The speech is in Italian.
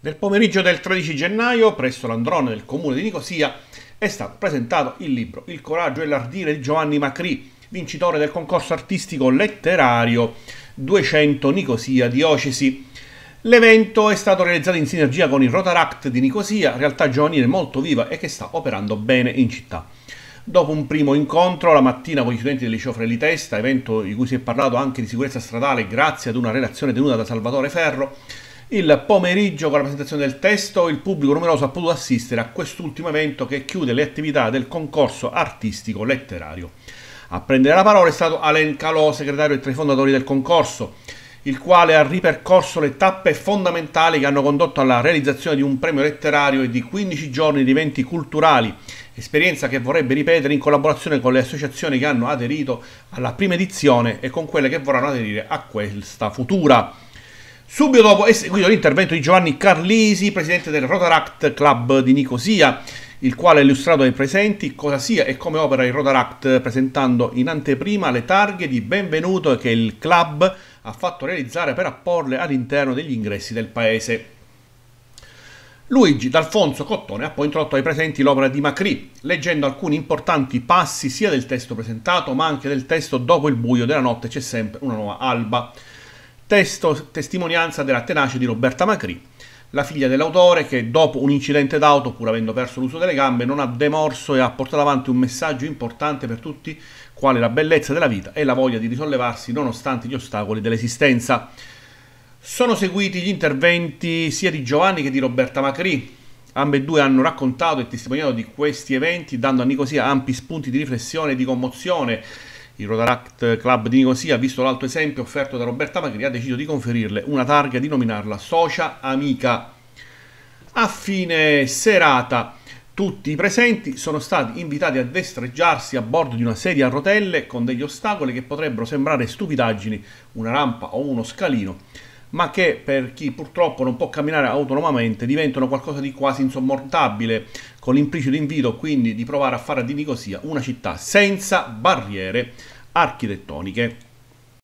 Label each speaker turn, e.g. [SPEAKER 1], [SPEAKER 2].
[SPEAKER 1] Nel pomeriggio del 13 gennaio, presso l'Androne del comune di Nicosia, è stato presentato il libro Il coraggio e l'ardire di Giovanni Macri, vincitore del concorso artistico letterario 200 Nicosia Diocesi. L'evento è stato realizzato in sinergia con il Rotaract di Nicosia, realtà giovanile molto viva e che sta operando bene in città. Dopo un primo incontro la mattina con gli studenti del liceo Frelli Testa, evento di cui si è parlato anche di sicurezza stradale grazie ad una relazione tenuta da Salvatore Ferro, il pomeriggio con la presentazione del testo il pubblico numeroso ha potuto assistere a quest'ultimo evento che chiude le attività del concorso artistico letterario. A prendere la parola è stato Alain Calò, segretario e tra i fondatori del concorso, il quale ha ripercorso le tappe fondamentali che hanno condotto alla realizzazione di un premio letterario e di 15 giorni di eventi culturali, esperienza che vorrebbe ripetere in collaborazione con le associazioni che hanno aderito alla prima edizione e con quelle che vorranno aderire a questa futura. Subito dopo è seguito l'intervento di Giovanni Carlisi, presidente del Rotaract Club di Nicosia, il quale ha illustrato ai presenti cosa sia e come opera il Rotaract, presentando in anteprima le targhe di benvenuto che il club ha fatto realizzare per apporle all'interno degli ingressi del paese. Luigi D'Alfonso Cottone ha poi introdotto ai presenti l'opera di Macri, leggendo alcuni importanti passi sia del testo presentato ma anche del testo Dopo il buio della notte c'è sempre una nuova alba. Testo, testimonianza della tenacia di Roberta Macri, la figlia dell'autore che dopo un incidente d'auto, pur avendo perso l'uso delle gambe, non ha demorso e ha portato avanti un messaggio importante per tutti, quale la bellezza della vita e la voglia di risollevarsi nonostante gli ostacoli dell'esistenza. Sono seguiti gli interventi sia di Giovanni che di Roberta Macri. Ambe due hanno raccontato e testimoniato di questi eventi, dando a Nicosia ampi spunti di riflessione e di commozione il Rotaract Club di Nicosia, visto l'alto esempio offerto da Roberta Magri, ha deciso di conferirle una targa e di nominarla Socia Amica. A fine serata tutti i presenti sono stati invitati a destreggiarsi a bordo di una sedia a rotelle con degli ostacoli che potrebbero sembrare stupidaggini, una rampa o uno scalino ma che per chi purtroppo non può camminare autonomamente diventano qualcosa di quasi insommortabile, con l'implicito invito quindi di provare a fare di Nicosia una città senza barriere architettoniche.